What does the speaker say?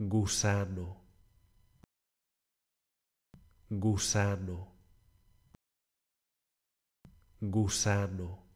gusano, gusano, gusano.